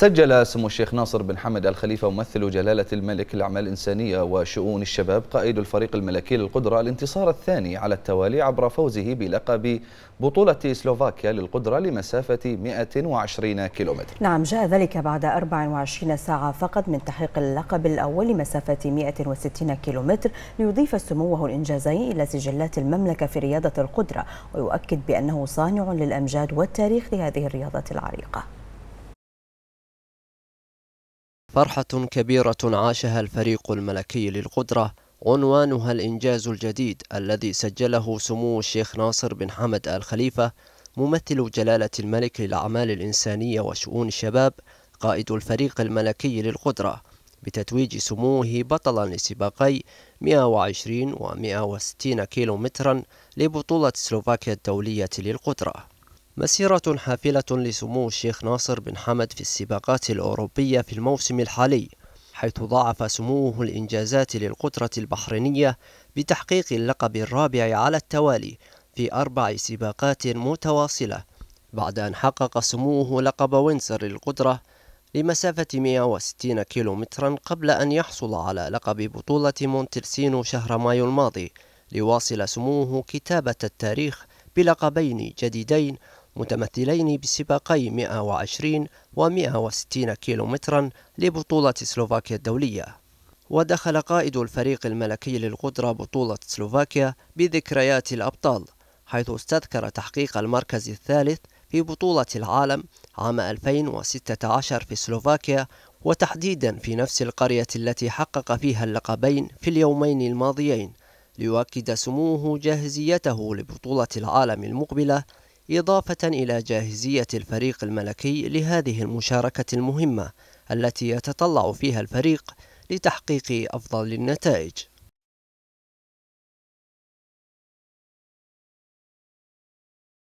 سجل سمو الشيخ ناصر بن حمد الخليفة ممثل جلالة الملك للأعمال الإنسانية وشؤون الشباب قائد الفريق الملكي للقدرة الانتصار الثاني على التوالي عبر فوزه بلقب بطولة سلوفاكيا للقدرة لمسافة 120 كيلومتر نعم جاء ذلك بعد 24 ساعة فقط من تحقيق اللقب الأول لمسافة 160 كيلومتر ليضيف سموه الإنجازين إلى سجلات المملكة في رياضة القدرة ويؤكد بأنه صانع للأمجاد والتاريخ لهذه الرياضة العريقة فرحة كبيرة عاشها الفريق الملكي للقدرة عنوانها الإنجاز الجديد الذي سجله سمو الشيخ ناصر بن حمد آل خليفة ممثل جلالة الملك للأعمال الإنسانية وشؤون الشباب قائد الفريق الملكي للقدرة بتتويج سموه بطلا لسباقي 120 و 160 كيلو مترا لبطولة سلوفاكيا الدولية للقدرة مسيرة حافلة لسمو الشيخ ناصر بن حمد في السباقات الأوروبية في الموسم الحالي حيث ضاعف سموه الإنجازات للقطرة البحرينية بتحقيق اللقب الرابع على التوالي في أربع سباقات متواصلة بعد أن حقق سموه لقب وينسر للقدرة لمسافة 160 كيلو مترا قبل أن يحصل على لقب بطولة مونترسينو شهر مايو الماضي ليواصل سموه كتابة التاريخ بلقبين جديدين متمثلين بسباقي 120 و 160 كيلومترا لبطولة سلوفاكيا الدولية ودخل قائد الفريق الملكي للقدرة بطولة سلوفاكيا بذكريات الأبطال حيث استذكر تحقيق المركز الثالث في بطولة العالم عام 2016 في سلوفاكيا وتحديدا في نفس القرية التي حقق فيها اللقبين في اليومين الماضيين ليؤكد سموه جاهزيته لبطولة العالم المقبلة إضافة إلى جاهزية الفريق الملكي لهذه المشاركة المهمة التي يتطلع فيها الفريق لتحقيق أفضل النتائج